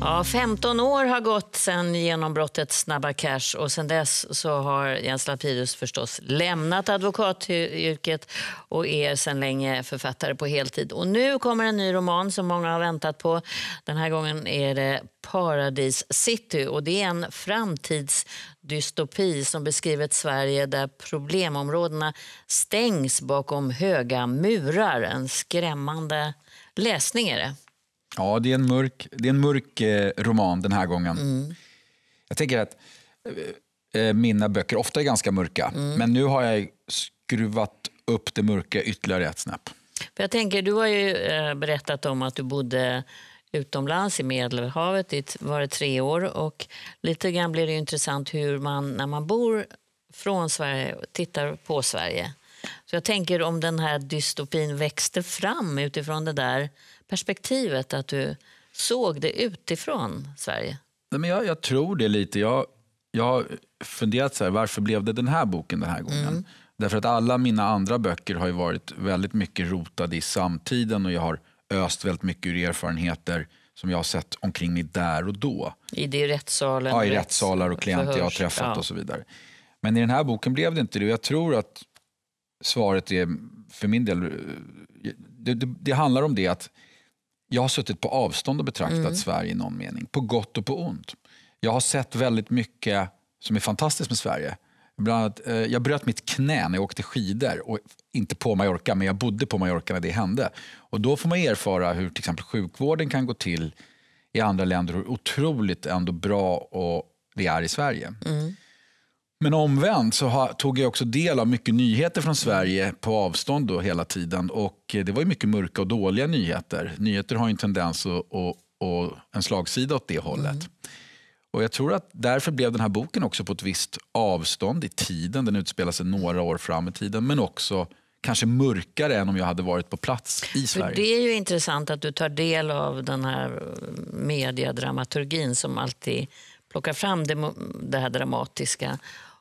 Ja, 15 år har gått sedan genombrottet Snabba Cash och sedan dess så har Jens Lapidus förstås lämnat advokatyrket och är sedan länge författare på heltid. Och nu kommer en ny roman som många har väntat på. Den här gången är det Paradis City och det är en framtidsdystopi som beskriver ett Sverige där problemområdena stängs bakom höga murar. En skrämmande läsning är det. Ja, det är en mörk, det är en mörk eh, roman den här gången. Mm. Jag tänker att eh, eh, mina böcker ofta är ganska mörka, mm. men nu har jag skruvat upp det mörka ytterligare ett snäpp. För jag tänker, du har ju berättat om att du bodde utomlands i Medelhavet i var det tre år. Och lite grann blir det intressant hur man, när man bor från Sverige, tittar på Sverige. Så jag tänker om den här dystopin växte fram utifrån det där perspektivet, att du såg det utifrån Sverige? Nej, men jag, jag tror det lite. Jag, jag har funderat så här, varför blev det den här boken den här gången? Mm. Därför att alla mina andra böcker har varit väldigt mycket rotade i samtiden och jag har öst väldigt mycket ur erfarenheter som jag har sett omkring mig där och då. I det rättssalen? Ja, i rättssalar och klienter förhörs, jag har träffat ja. och så vidare. Men i den här boken blev det inte det. Jag tror att svaret är, för min del, det, det, det handlar om det att jag har suttit på avstånd och betraktat mm. Sverige i någon mening, på gott och på ont. Jag har sett väldigt mycket som är fantastiskt med Sverige. Bland annat, eh, jag bröt mitt knä när jag åkte skidor, och inte på Mallorca, men jag bodde på Mallorca när det hände. Och då får man erfara hur till exempel sjukvården kan gå till i andra länder, hur otroligt ändå bra och det är i Sverige. Mm. Men omvänt så tog jag också del av mycket nyheter från Sverige på avstånd då hela tiden. Och eh, det var ju mycket mörka och dåliga nyheter. Nyheter har en tendens att, och, och en slagsida åt det hållet. Mm. Och jag tror att därför blev den här boken också på ett visst avstånd i tiden. Den utspelar sig några år fram i tiden, men också kanske mörkare än om jag hade varit på plats i Sverige. För det är ju intressant att du tar del av den här eh, mediedramaturgin som alltid plockar fram det, det här dramatiska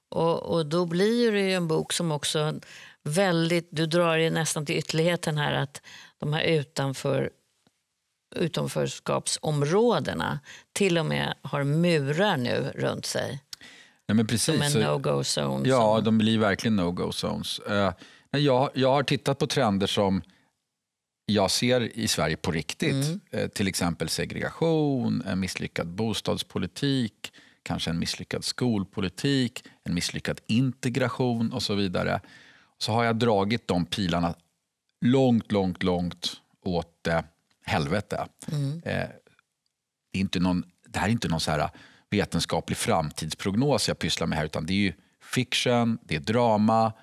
och, och då blir det ju en bok som också väldigt, du drar det nästan till ytterligheten här att de här utanför utanförskapsområdena till och med har murar nu runt sig. Nej, men precis. Som en no-go-zone. Ja, som... de blir verkligen no-go-zones. Eh, jag, jag har tittat på trender som jag ser i Sverige på riktigt. Mm. Eh, till exempel segregation, en misslyckad bostadspolitik, kanske en misslyckad skolpolitik, en misslyckad integration och så vidare. Så har jag dragit de pilarna långt, långt, långt åt eh, helvete. Mm. Eh, det, är inte någon, det här är inte någon så här vetenskaplig framtidsprognos jag pysslar med här utan det är ju fiction, det är drama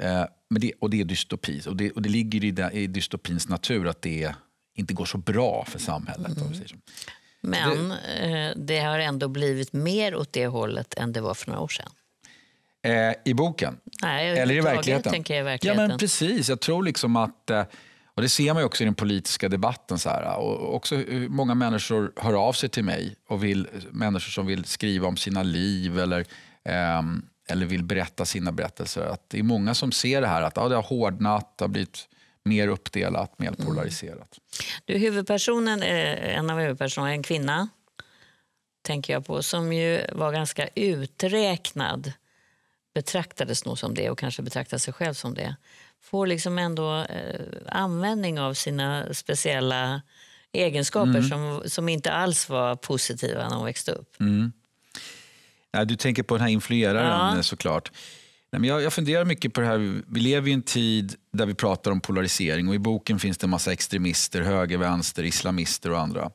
eh, men det, och det är dystopi. Och det, och det ligger i, den, i dystopins natur att det inte går så bra för samhället. Mm. Men det... Eh, det har ändå blivit mer åt det hållet än det var för några år sedan. Eh, I boken? Nej, Eller i verkligheten? Jag i verkligheten? Ja, men precis. Jag tror liksom att... Eh, och Det ser man också i den politiska debatten. Så här, och också många människor hör av sig till mig, och vill, människor som vill skriva om sina liv eller, eh, eller vill berätta sina berättelser. Att det är många som ser det här att ja, det har hårdnat, det har blivit mer uppdelat, mer mm. polariserat. Du, huvudpersonen, en av huvudpersonerna en kvinna, tänker jag på, som ju var ganska uträknad. Betraktades nog som det och kanske betraktade sig själv som det. Får liksom ändå eh, användning av sina speciella egenskaper mm. som, som inte alls var positiva när hon växte upp. Mm. Ja, du tänker på den här influeraren ja. såklart. Nej, men jag, jag funderar mycket på det här. Vi lever i en tid där vi pratar om polarisering och i boken finns det en massa extremister, höger, vänster, islamister och andra.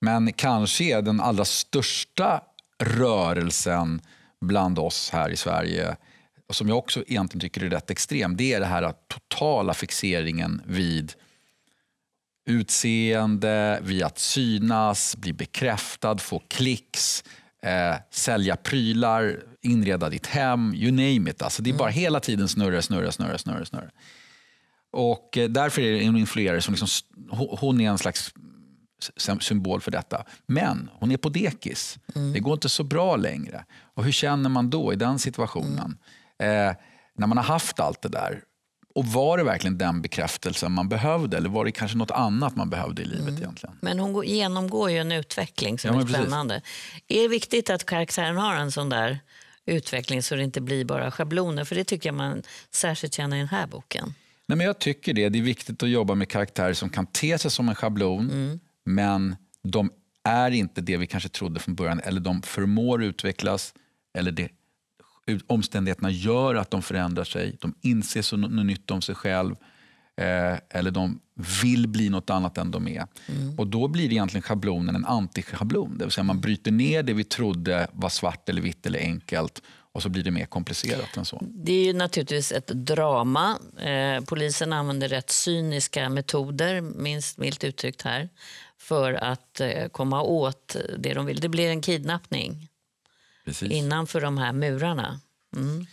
Men kanske är den allra största rörelsen bland oss här i Sverige som jag också egentligen tycker är rätt extrem, det är den här totala fixeringen vid utseende, vid att synas, bli bekräftad, få klicks, eh, sälja prylar, inreda ditt hem, you name it. Alltså, det är mm. bara hela tiden snurra, snurra, snurra, snurra. snurra. Och eh, därför är det en influerare som liksom, hon är en slags symbol för detta. Men hon är på dekis. Mm. Det går inte så bra längre. Och hur känner man då i den situationen? Mm. Eh, när man har haft allt det där och var det verkligen den bekräftelsen man behövde eller var det kanske något annat man behövde i livet mm. egentligen? Men hon genomgår ju en utveckling som ja, är spännande. Precis. Är det viktigt att karaktären har en sån där utveckling så det inte blir bara schabloner? För det tycker jag man särskilt känner i den här boken. Nej, men jag tycker det. Det är viktigt att jobba med karaktärer som kan te sig som en schablon mm. men de är inte det vi kanske trodde från början eller de förmår utvecklas eller det omständigheterna gör att de förändrar sig. De inser så något nytt om sig själv. Eh, eller de vill bli något annat än de är. Mm. Och Då blir egentligen schablonen en antischablon. man mm. bryter ner det vi trodde var svart, eller vitt eller enkelt och så blir det mer komplicerat än så. Det är ju naturligtvis ett drama. Eh, polisen använder rätt cyniska metoder, minst milt uttryckt här, för att eh, komma åt det de vill. Det blir en kidnappning. Precis. innanför de här murarna. Mm.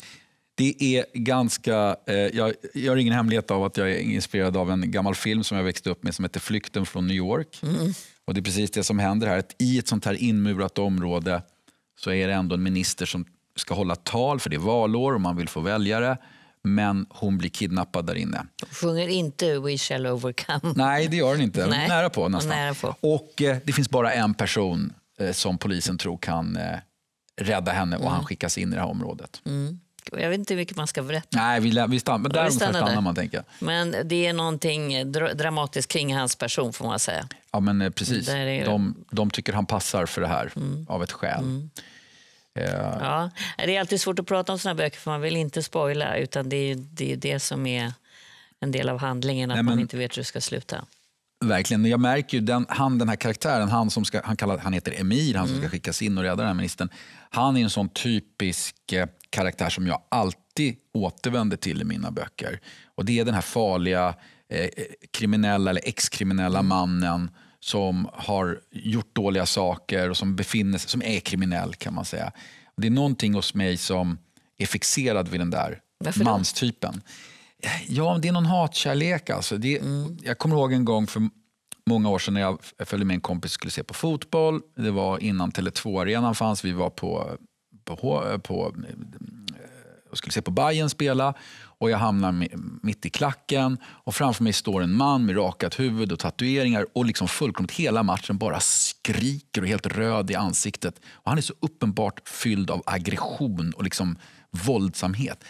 Det är ganska, eh, jag gör ingen hemlighet av att jag är inspirerad av en gammal film som jag växte upp med som heter Flykten från New York. Mm. Och Det är precis det som händer här. Att I ett sånt här inmurat område så är det ändå en minister som ska hålla tal för det är valår och man vill få väljare. Men hon blir kidnappad där inne. Hon sjunger inte We shall overcome. Nej, det gör hon inte. Nej. Nära på nästan. Nära på. Och eh, det finns bara en person eh, som polisen tror kan eh, rädda henne och han mm. skickas in i det här området. Mm. Jag vet inte hur mycket man ska berätta. Nej, vi, vi stannar, där vi stannar, stannar man tänker Men det är någonting dramatiskt kring hans person får man säga. Ja, men eh, precis. Är... De, de tycker han passar för det här mm. av ett skäl. Mm. Uh... Ja, det är alltid svårt att prata om såna böcker för man vill inte spoila utan det är det, det som är en del av handlingen, att Nej, men... man inte vet hur det ska sluta. Verkligen. Jag märker ju den, han, den här karaktären, han, som ska, han, kallar, han heter Emir, han som mm. ska skickas in och rädda den här ministern. Han är en sån typisk eh, karaktär som jag alltid återvänder till i mina böcker. Och Det är den här farliga eh, eh kriminella eller exkriminella mm. mannen som har gjort dåliga saker och som, befinner sig, som är kriminell kan man säga. Det är någonting hos mig som är fixerad vid den där Varför manstypen. Ja, det är någon hatkärlek alltså. Det, mm. Jag kommer ihåg en gång för många år sedan när jag följde med en kompis och skulle se på fotboll. Det var innan Tele2-arenan fanns. Vi var på, på, på, eh, och skulle se på Bayern spela och jag hamnar mitt i klacken och framför mig står en man med rakat huvud och tatueringar och liksom fullkomligt hela matchen bara skriker och är helt röd i ansiktet. Och han är så uppenbart fylld av aggression och liksom våldsamhet.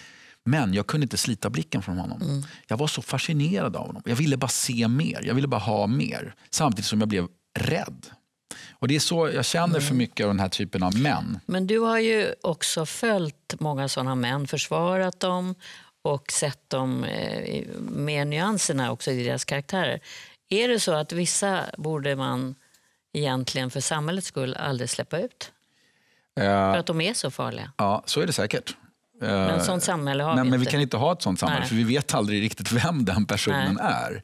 Men jag kunde inte slita blicken från honom. Mm. Jag var så fascinerad av honom. Jag ville bara se mer. Jag ville bara ha mer. Samtidigt som jag blev rädd. Och Det är så jag känner för mm. mycket av den här typen av män. Men du har ju också följt många sådana män, försvarat dem och sett dem eh, med nyanserna också i deras karaktärer. Är det så att vissa borde man egentligen för samhällets skull aldrig släppa ut? Uh, för att de är så farliga? Ja, så är det säkert. Eh, men ett sånt samhälle har nej, vi men inte. Vi kan inte ha ett sånt samhälle, nej. för vi vet aldrig riktigt vem den personen nej. är.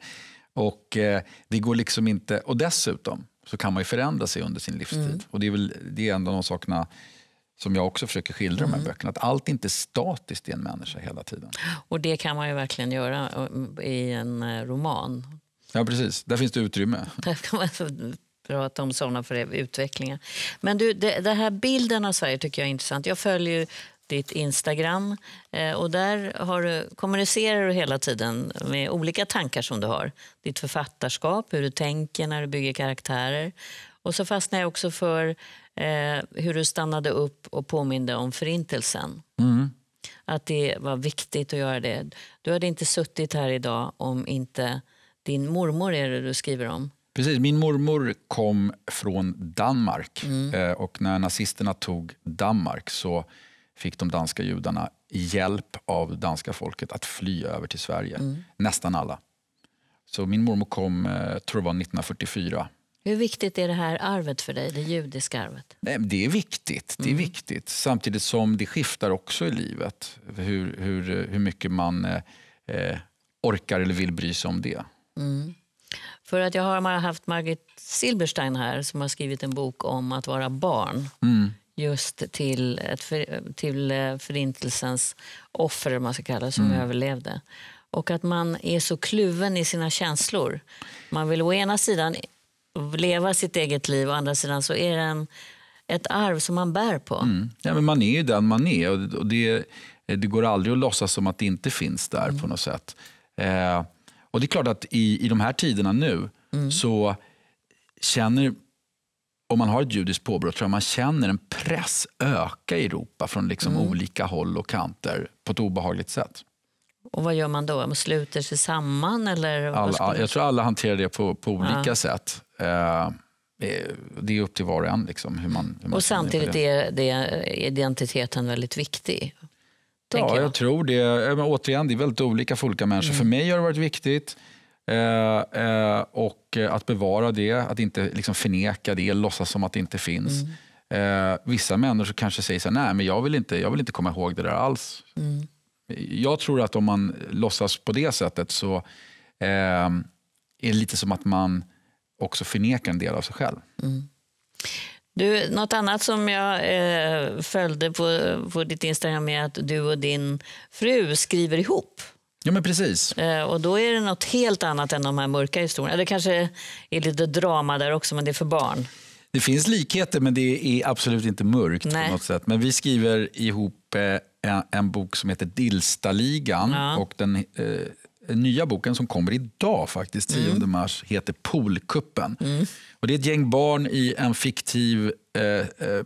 Och eh, det går liksom inte... Och dessutom så kan man ju förändra sig under sin livstid. Mm. Och det är, väl, det är en av de sakerna som jag också försöker skildra mm. de här böckerna. Att allt inte är statiskt i en människa hela tiden. Och det kan man ju verkligen göra mm, i en eh, roman. Ja, precis. Där finns det utrymme. Där kan man prata om sådana för utvecklingar. Men du, det, det här bilden av Sverige tycker jag är intressant. Jag följer ditt Instagram. Eh, och där har du, kommunicerar du hela tiden med olika tankar som du har. Ditt författarskap, hur du tänker när du bygger karaktärer. Och så fastnade jag också för eh, hur du stannade upp och påminde om Förintelsen. Mm. Att det var viktigt att göra det. Du hade inte suttit här idag om inte din mormor är det du skriver om. Precis, min mormor kom från Danmark mm. Eh, och när nazisterna tog Danmark så fick de danska judarna hjälp av danska folket att fly över till Sverige. Mm. Nästan alla. Så min mormor kom, eh, tror jag var 1944. Hur viktigt är det här arvet för dig, det judiska arvet? Nej, det är viktigt. Det är mm. viktigt. Samtidigt som det skiftar också i livet. Hur, hur, hur mycket man eh, eh orkar eller vill bry sig om det. Mm. För att jag har haft Margit Silberstein här som har skrivit en bok om att vara barn. Mm just till, ett för, till eh, förintelsens offer, man ska kalla det, som mm. överlevde. Och att man är så kluven i sina känslor. Man vill å ena sidan leva sitt eget liv, å andra sidan så är det en, ett arv som man bär på. Mm. Ja, men man är ju den man är och, det, det, går aldrig att låtsas som att det inte finns där mm. på något sätt. Eh, och det är klart att i, i de här tiderna nu mm. så känner om man har ett judiskt påbrå tror jag man känner en press öka i Europa från liksom mm. olika håll och kanter på ett obehagligt sätt. Och vad gör man då? Man sluter sig samman? Eller alla, jag tror alla hanterar det på, på olika ja. sätt. Eh, eh, det är upp till var och en. Liksom, hur man, hur man samtidigt det. Är, det, är identiteten väldigt viktig. Ja, jag. jag. tror det. Men återigen, det är väldigt olika för olika människor. Mm. För mig har det varit viktigt. Eh, eh, och att bevara det, att inte liksom förneka det, låtsas som att det inte finns. Mm. Eh, vissa människor kanske säger så här, nej men jag vill inte, jag vill inte komma ihåg det där alls. Mm. Jag tror att om man låtsas på det sättet så eh, är det lite som att man också förnekar en del av sig själv. Mm. Du, något annat som jag eh, följde på, på ditt Instagram är att du och din fru skriver ihop. Ja, men precis. Eh, och då är det något helt annat än de här mörka historierna. Det kanske är lite drama där också, men det är för barn. Det finns likheter, men det är absolut inte mörkt Nej. på något sätt. Men vi skriver ihop eh, en, bok som heter Dilstaligan ja. och den eh, nya boken som kommer idag faktiskt, 10 mm. mars, heter Polkuppen. Mm. Och det är ett gäng barn i en fiktiv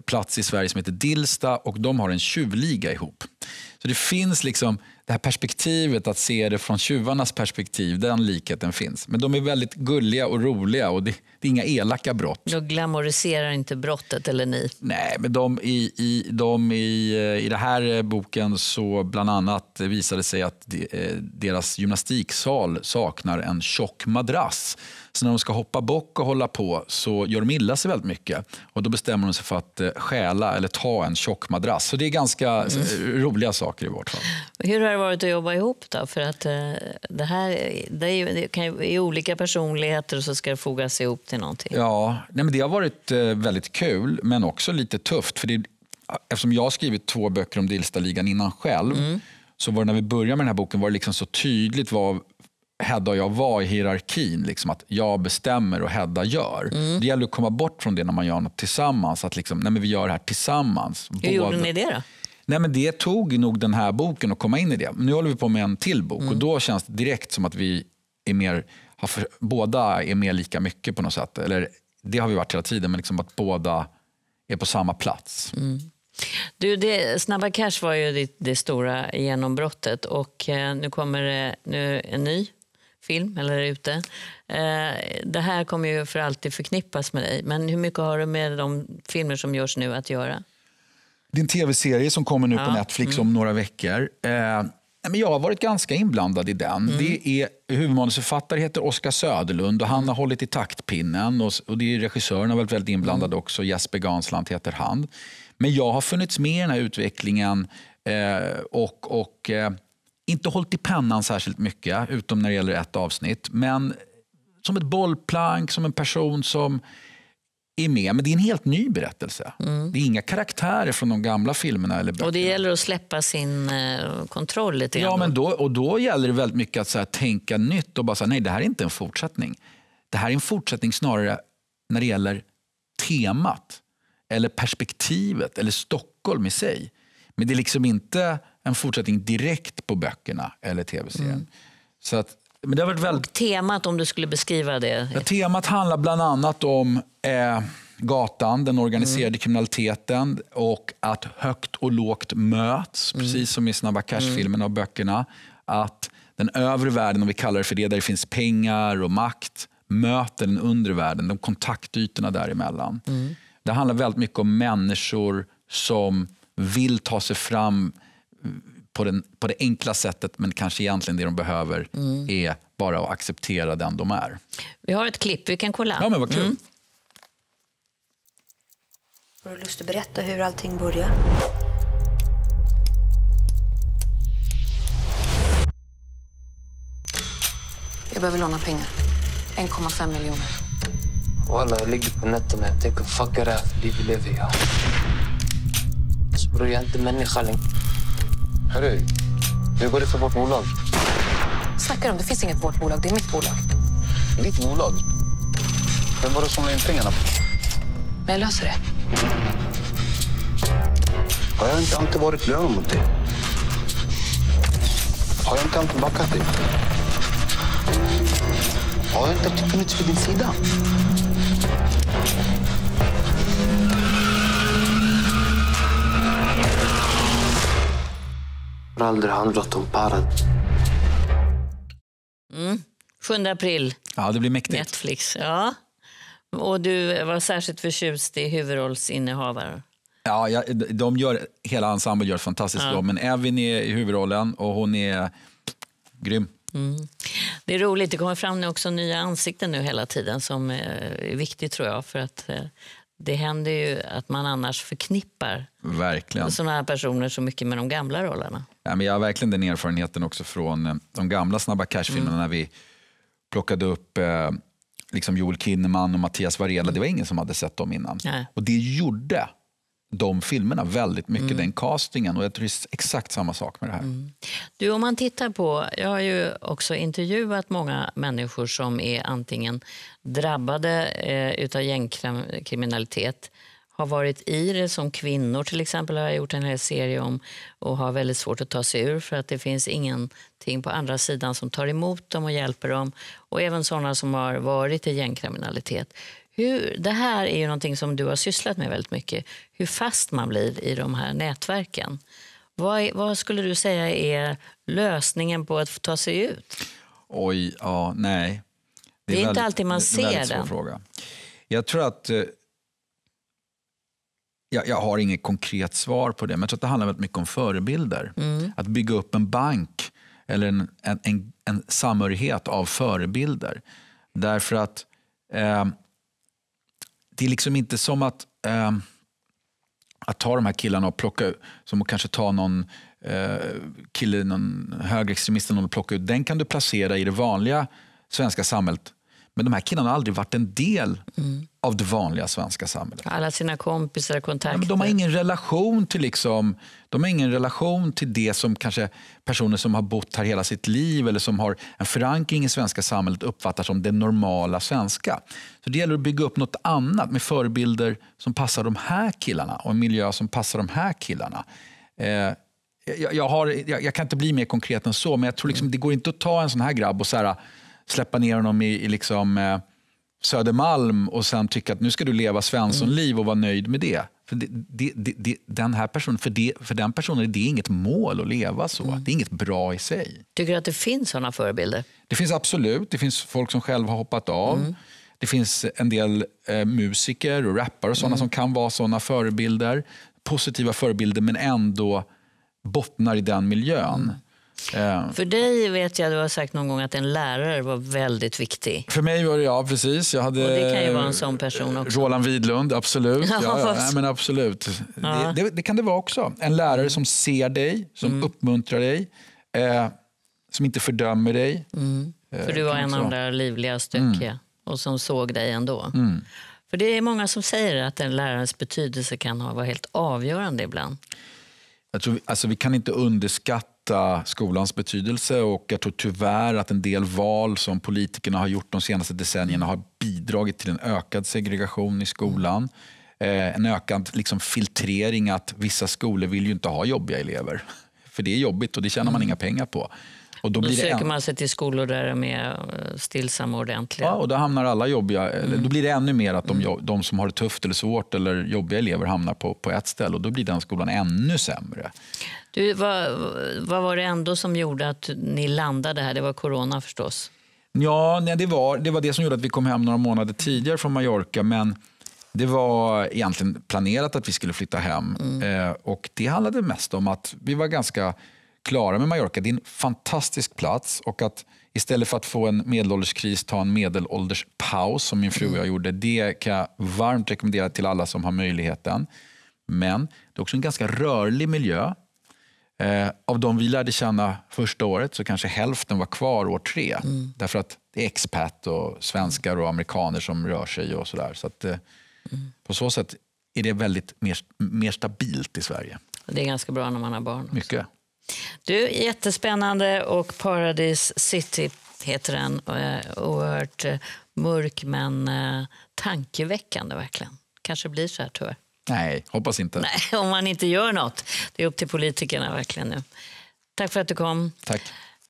plats i Sverige som heter Dilsta och de har en tjuvliga ihop. Så det finns liksom det här perspektivet, att se det från tjuvarnas perspektiv, den likheten finns. Men de är väldigt gulliga och roliga och det, det är inga elaka brott. De glamoriserar inte brottet, eller ni? Nej, men de i, i, de i, eh, i den här eh, boken så bland annat visade sig att de, eh, deras gymnastiksal saknar en tjock madrass. Så när de ska hoppa bock och hålla på så gör de illa sig väldigt mycket. Och då bestämmer de sig för att eh, stjäla eller ta en tjock madrass. Så det är ganska eh, mm. roliga saker i vårt fall. Hur har det varit att jobba ihop då? För att eh, det här, det är, det kan, är olika personligheter och så ska det fogas ihop till någonting. Ja, nej men det har varit väldigt kul men också lite tufft. För det, eftersom jag har skrivit två böcker om Dillstaligan innan själv mm. så var det när vi började med den här boken var det liksom så tydligt vad Hedda och jag var i hierarkin, liksom att jag bestämmer och Hedda gör. Mm. Det gäller att komma bort från det när man gör något tillsammans. Att liksom, nej men vi gör det här tillsammans. Hur Båda. gjorde ni det då? Nej, men det tog nog den här boken att komma in i det. Nu håller vi på med en till bok mm. och då känns det direkt som att vi är mer, har för, båda är mer lika mycket på något sätt. Eller det har vi varit hela tiden, men liksom att båda är på samma plats. Mm. Du, det, Snabba Cash var ju det, det stora genombrottet och eh, nu kommer det eh, nu en ny film eller ute. Eh, det här kommer ju för alltid förknippas med dig. Men hur mycket har du med de filmer som görs nu att göra? Din tv-serie som kommer nu ja. på Netflix mm. om några veckor. Eh, men jag har varit ganska inblandad i den. Mm. Det är, huvudmanusförfattare heter Oskar Söderlund och han har hållit i taktpinnen. Och, och det är regissören har varit väldigt inblandad mm. också. Jesper Ganslant heter han. Men jag har funnits med i den här utvecklingen eh, och, och eh, inte hållit i pennan särskilt mycket, utom när det gäller ett avsnitt. Men som ett bollplank, som en person som är med. Men det är en helt ny berättelse. Mm. Det är inga karaktärer från de gamla filmerna eller Och det gäller att släppa sin eh, kontroll lite grann. Ja, men då, och då gäller det väldigt mycket att så här, tänka nytt och bara säga nej, det här är inte en fortsättning. Det här är en fortsättning snarare när det gäller temat eller perspektivet eller Stockholm i sig. Men det är liksom inte en fortsättning direkt på böckerna eller tv-serien. Mm. men det har varit väldigt... Och temat om du skulle beskriva det? Ja, temat handlar bland annat om eh, gatan, den organiserade mm. kriminaliteten och att högt och lågt möts, mm. precis som i Snabba Cash-filmen mm. och böckerna. Att den övre världen, om vi kallar det för det, där det finns pengar och makt, möter den undre världen, de kontaktytorna däremellan. Mm. Det handlar väldigt mycket om människor som vill ta sig fram på, den, på det enkla sättet men kanske egentligen det de behöver mm. är bara att acceptera den de är. Vi har ett klipp, vi kan kolla. Ja, men vad kul. Mm. Har du lust att berätta hur allting började? Jag behöver låna pengar. 1,5 miljoner. Walla, jag ligger på nätterna. Jag tänker fuck it livet lever jag. Så bror, jag är inte människa längre. Hörru, hur går det för vårt bolag. Snackar om? Det finns inget vårt bolag, det är mitt bolag. Ditt bolag? Vem var det som la in pengarna? Men jag löser det. Har jag inte alltid varit lön mot dig? Har jag inte alltid backat dig? Har jag inte alltid funnits vid din sida? har aldrig handlat om paret. Mm. 7 april. Ja, det blir mäktigt. Netflix. Ja. Och du var särskilt förtjust i huvudrollsinnehavaren. Ja, jag, de gör, hela ensemblen gör ett fantastiskt ja. jobb, men Evin är i huvudrollen och hon är grym. Mm. Det är roligt, det kommer fram nu också nya ansikten nu hela tiden som eh, är viktigt tror jag. För att eh, det händer ju att man annars förknippar Verkligen. sådana här personer så mycket med de gamla rollerna. Ja, men jag har verkligen den erfarenheten också från eh, de gamla Snabba Cash-filmerna mm. när vi plockade upp eh, liksom Joel Kinnaman och Mattias Varela. Mm. Det var ingen som hade sett dem innan. Nej. Och det gjorde de filmerna väldigt mycket, mm. den castingen. Och jag tror det är exakt samma sak med det här. Mm. Du, om man tittar på, jag har ju också intervjuat många människor som är antingen drabbade eh, utav gängkriminalitet har varit i det. Som kvinnor till exempel har jag gjort en hel serie om och har väldigt svårt att ta sig ur för att det finns ingenting på andra sidan som tar emot dem och hjälper dem. Och även sådana som har varit i gängkriminalitet. Hur, det här är ju någonting som du har sysslat med väldigt mycket. Hur fast man blir i de här nätverken. Vad, vad skulle du säga är lösningen på att ta sig ut? Oj, ja, nej. Det är, det är väldigt, inte alltid man ser den. Fråga. Jag tror att eh, jag, jag, har inget konkret svar på det, men jag tror att det handlar väldigt mycket om förebilder. Mm. Att bygga upp en bank eller en, en, en, en samhörighet av förebilder. Därför att eh, det är liksom inte som att, eh, att ta de här killarna och plocka ut... som att kanske ta någon eh, kille, någon högerextremist och plocka ut. Den kan du placera i det vanliga svenska samhället men de här killarna har aldrig varit en del mm. av det vanliga svenska samhället. Alla sina kompisar och kontakter. Nej, de har ingen relation till liksom, de har ingen relation till det som kanske personer som har bott här hela sitt liv eller som har en förankring i svenska samhället uppfattar som det normala svenska. Så Det gäller att bygga upp något annat med förebilder som passar de här killarna och en miljö som passar de här killarna. Eh, jag, jag, har, jag, jag, kan inte bli mer konkret än så, men jag tror liksom, det går inte att ta en sån här grabb och så här, släppa ner honom i, i liksom, eh, Södermalm och sen tycka att nu ska du leva Svenssonliv. och vara nöjd med det. För, det, det, det, den, här personen, för, det, för den personen är det inget mål att leva så. Mm. Det är inget bra i sig. Tycker du att det finns sådana förebilder? Det finns absolut. Det finns folk som själva har hoppat av. Mm. Det finns en del eh, musiker och rappare och sådana mm. som kan vara sådana förebilder. Positiva förebilder men ändå bottnar i den miljön. Eh. För dig vet jag du har sagt någon gång att en lärare var väldigt viktig. För mig var det, ja precis. Jag hade, och det kan ju vara en sån person eh, också. Roland Widlund, absolut. ja, ja. Nej, men absolut. Ja. Det, det, det, kan det vara också. En lärare som ser dig, som mm. uppmuntrar dig, eh, som inte fördömer dig. Mm. Eh, För du var en av de där livliga, mm. stökiga mm. och som såg dig ändå. Mm. För det är många som säger att en lärares betydelse kan vara helt avgörande ibland. Jag tror, alltså, vi kan inte underskatta ifrågasätta skolans betydelse och jag tror tyvärr att en del val som politikerna har gjort de senaste decennierna har bidragit till en ökad segregation i skolan. Eh, en ökad liksom, filtrering att vissa skolor vill ju inte ha jobbiga elever. För det är jobbigt och det tjänar man mm. inga pengar på. Och då, då söker en... man sig till skolor där de är eh, stillsamma och ordentliga. Ja, och då hamnar alla jobbiga... Mm. Då blir det ännu mer att de, mm. de, som har det tufft eller svårt eller jobbiga elever hamnar på, på ett ställe och då blir den skolan ännu sämre. Du, vad, vad var det ändå som gjorde att ni landade här? Det var corona förstås. Ja, nej, det, var, det var det som gjorde att vi kom hem några månader tidigare från Mallorca. Men det var egentligen planerat att vi skulle flytta hem. Mm. Eh, och Det handlade mest om att vi var ganska klara med Mallorca. Det är en fantastisk plats och att istället för att få en medelålderskris ta en medelålderspaus som min fru och mm. jag gjorde. Det kan jag varmt rekommendera till alla som har möjligheten. Men det är också en ganska rörlig miljö. Eh, av de vi lärde känna första året så kanske hälften var kvar år tre. Mm. Därför att det är expat och svenskar och amerikaner som rör sig och sådär. Så att, eh, mm. På så sätt är det väldigt mer, mer stabilt i Sverige. Det är ganska bra när man har barn. Också. Mycket. Du, jättespännande och Paradise City heter den. Eh, oerhört eh, mörk men eh, tankeväckande verkligen. Kanske blir så här tyvärr. Nej, hoppas inte. Nej, om man inte gör nåt. Det är upp till politikerna verkligen nu. Tack för att du kom. Tack.